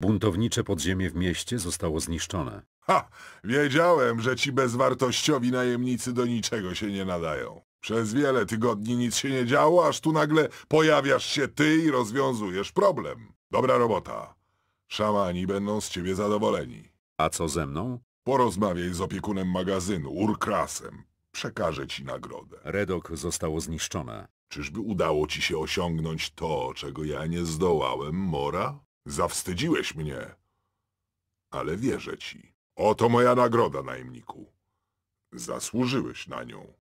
Buntownicze podziemie w mieście zostało zniszczone. Ha! Wiedziałem, że ci bezwartościowi najemnicy do niczego się nie nadają. Przez wiele tygodni nic się nie działo, aż tu nagle pojawiasz się ty i rozwiązujesz problem. Dobra robota. Szamani będą z ciebie zadowoleni. A co ze mną? Porozmawiaj z opiekunem magazynu, Urkrasem. Przekażę ci nagrodę. Redok zostało zniszczone. Czyżby udało ci się osiągnąć to, czego ja nie zdołałem, Mora? Zawstydziłeś mnie. Ale wierzę ci. Oto moja nagroda, najemniku. Zasłużyłeś na nią.